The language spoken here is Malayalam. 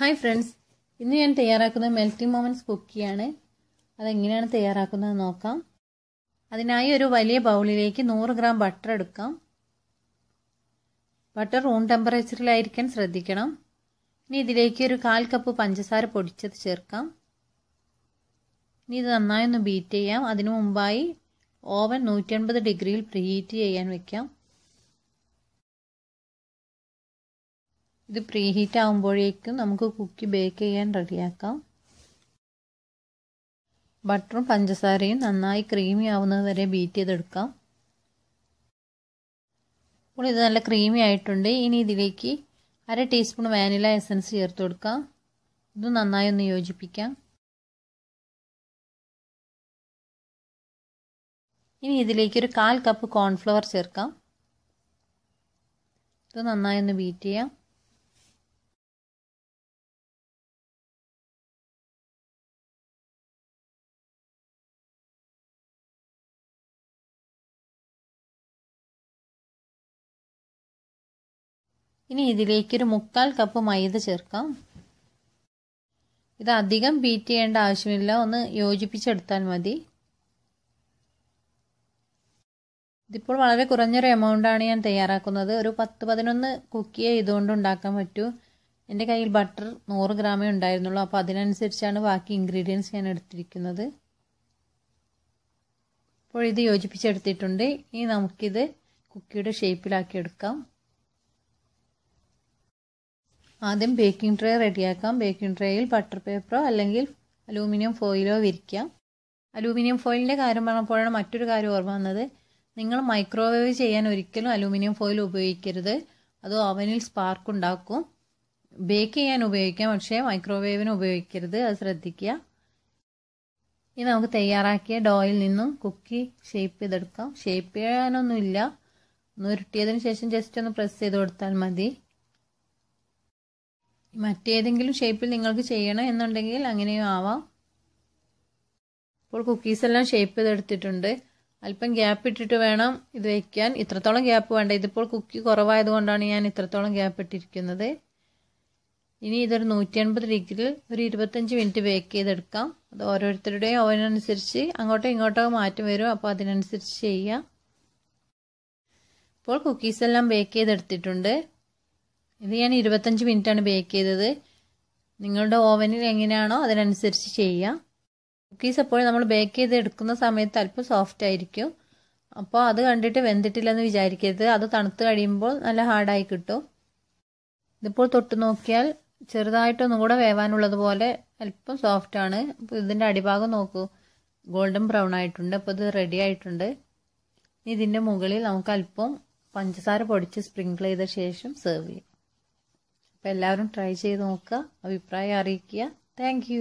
ഹായ് ഫ്രണ്ട്സ് ഇന്ന് ഞാൻ തയ്യാറാക്കുന്നത് മെൽറ്റിംഗ് മൊമൻസ് കുക്കിയാണ് അതെങ്ങനെയാണ് തയ്യാറാക്കുന്നത് നോക്കാം അതിനായി ഒരു വലിയ ബൗളിലേക്ക് നൂറ് ഗ്രാം ബട്ടർ എടുക്കാം ബട്ടർ റൂം ടെമ്പറേച്ചറിലായിരിക്കാൻ ശ്രദ്ധിക്കണം ഇനി ഇതിലേക്ക് ഒരു കാൽ കപ്പ് പഞ്ചസാര പൊടിച്ചത് ചേർക്കാം ഇനി ഇത് നന്നായി ഒന്ന് ബീറ്റ് ചെയ്യാം അതിനു മുമ്പായി ഓവൻ നൂറ്റൻപത് ഡിഗ്രിയിൽ പ്രീഹീറ്റ് ചെയ്യാൻ വെക്കാം ഇത് പ്രീ ഹീറ്റ് ആകുമ്പോഴേക്കും നമുക്ക് കുക്കി ബേക്ക് ചെയ്യാൻ റെഡിയാക്കാം ബട്ടറും പഞ്ചസാരയും നന്നായി ക്രീമി ആവുന്നത് വരെ ബീറ്റ് ചെയ്തെടുക്കാം അപ്പോൾ ഇത് നല്ല ക്രീമി ആയിട്ടുണ്ട് ഇനി ഇതിലേക്ക് അര ടീസ്പൂൺ വാനില എസൻസ് ചേർത്ത് കൊടുക്കാം ഇത് നന്നായി ഒന്ന് യോജിപ്പിക്കാം ഇനി ഇതിലേക്ക് ഒരു കാൽ കപ്പ് കോൺഫ്ലവർ ചേർക്കാം ഇത് നന്നായി ഒന്ന് ബീറ്റ് ചെയ്യാം ഇനി ഇതിലേക്കൊരു മുക്കാൽ കപ്പ് മൈദ ചേർക്കാം ഇത് അധികം ബീറ്റ് ചെയ്യേണ്ട ആവശ്യമില്ല ഒന്ന് യോജിപ്പിച്ചെടുത്താൽ മതി ഇതിപ്പോൾ വളരെ കുറഞ്ഞൊരു എമൗണ്ടാണ് ഞാൻ തയ്യാറാക്കുന്നത് ഒരു പത്ത് പതിനൊന്ന് കുക്കി ഇതുകൊണ്ട് ഉണ്ടാക്കാൻ പറ്റൂ എൻ്റെ കയ്യിൽ ബട്ടർ നൂറ് ഗ്രാമേ ഉണ്ടായിരുന്നുള്ളൂ അപ്പോൾ അതിനനുസരിച്ചാണ് ബാക്കി ഇൻഗ്രീഡിയൻസ് ഞാൻ എടുത്തിരിക്കുന്നത് ഇപ്പോൾ ഇത് യോജിപ്പിച്ചെടുത്തിട്ടുണ്ട് ഇനി നമുക്കിത് കുക്കിയുടെ ഷേപ്പിലാക്കി എടുക്കാം ആദ്യം ബേക്കിംഗ് ട്രേ റെഡിയാക്കാം ബേക്കിംഗ് ട്രേയിൽ ബട്ടർ പേപ്പറോ അല്ലെങ്കിൽ അലൂമിനിയം ഫോയിലോ വിരിക്കാം അലൂമിനിയം ഫോയിലിൻ്റെ കാര്യം പറഞ്ഞപ്പോഴാണ് മറ്റൊരു കാര്യം ഓർമ്മ വന്നത് നിങ്ങൾ മൈക്രോവേവ് ചെയ്യാൻ ഒരിക്കലും അലൂമിനിയം ഫോയിൽ ഉപയോഗിക്കരുത് അത് ഓവനിൽ സ്പാർക്ക് ഉണ്ടാക്കും ബേക്ക് ചെയ്യാൻ ഉപയോഗിക്കാം പക്ഷേ മൈക്രോവേവിന് ഉപയോഗിക്കരുത് അത് ശ്രദ്ധിക്കുക ഇനി നമുക്ക് തയ്യാറാക്കിയ ഡോയിൽ നിന്നും കുക്കി ഷേപ്പ് ചെയ്തെടുക്കാം ഷേപ്പ് ചെയ്യാനൊന്നുമില്ല ഒന്ന് ഉരുട്ടിയതിന് ശേഷം ജസ്റ്റ് ഒന്ന് പ്രസ് ചെയ്ത് കൊടുത്താൽ മതി മറ്റേതെങ്കിലും ഷേപ്പിൽ നിങ്ങൾക്ക് ചെയ്യണം എന്നുണ്ടെങ്കിൽ അങ്ങനെയും ആവാം ഇപ്പോൾ കുക്കീസ് എല്ലാം ഷേപ്പ് ചെയ്തെടുത്തിട്ടുണ്ട് അല്പം ഗ്യാപ്പ് ഇട്ടിട്ട് വേണം ഇത് വയ്ക്കാൻ ഇത്രത്തോളം ഗ്യാപ്പ് വേണ്ട ഇതിപ്പോൾ കുക്കി കുറവായതുകൊണ്ടാണ് ഞാൻ ഇത്രത്തോളം ഗ്യാപ്പ് ഇട്ടിരിക്കുന്നത് ഇനി ഇതൊരു നൂറ്റി അൻപത് ഡിഗ്രിയിൽ ഒരു ഇരുപത്തഞ്ച് മിനിറ്റ് ബേക്ക് ചെയ്തെടുക്കാം അത് ഓരോരുത്തരുടെയും ഓവനുസരിച്ച് അങ്ങോട്ടോ ഇങ്ങോട്ടോ മാറ്റം വരും അപ്പോൾ അതിനനുസരിച്ച് ചെയ്യാം ഇപ്പോൾ കുക്കീസ് എല്ലാം ബേക്ക് ചെയ്തെടുത്തിട്ടുണ്ട് ഇത് ഞാൻ ഇരുപത്തഞ്ച് ആണ് ബേക്ക് ചെയ്തത് നിങ്ങളുടെ ഓവനിൽ എങ്ങനെയാണോ അതിനനുസരിച്ച് ചെയ്യുക കുക്കീസ് എപ്പോഴും നമ്മൾ ബേക്ക് ചെയ്ത് എടുക്കുന്ന സമയത്ത് അല്പം സോഫ്റ്റ് ആയിരിക്കും അപ്പോൾ അത് കണ്ടിട്ട് വെന്തിട്ടില്ലെന്ന് വിചാരിക്കരുത് അത് തണുത്ത് കഴിയുമ്പോൾ നല്ല ഹാർഡായി കിട്ടും ഇതിപ്പോൾ തൊട്ട് നോക്കിയാൽ ചെറുതായിട്ടൊന്നും കൂടെ വേവാനുള്ളതുപോലെ അല്പം സോഫ്റ്റ് ആണ് അപ്പോൾ ഇതിൻ്റെ അടിഭാഗം നോക്കൂ ഗോൾഡൻ ബ്രൗൺ ആയിട്ടുണ്ട് അപ്പോൾ ഇത് റെഡി ആയിട്ടുണ്ട് ഇതിൻ്റെ മുകളിൽ നമുക്ക് അല്പം പഞ്ചസാര പൊടിച്ച് സ്പ്രിങ്കിൾ ചെയ്ത ശേഷം സെർവ് ചെയ്യാം അപ്പോൾ എല്ലാവരും ട്രൈ ചെയ്ത് നോക്കുക അഭിപ്രായം അറിയിക്കുക താങ്ക്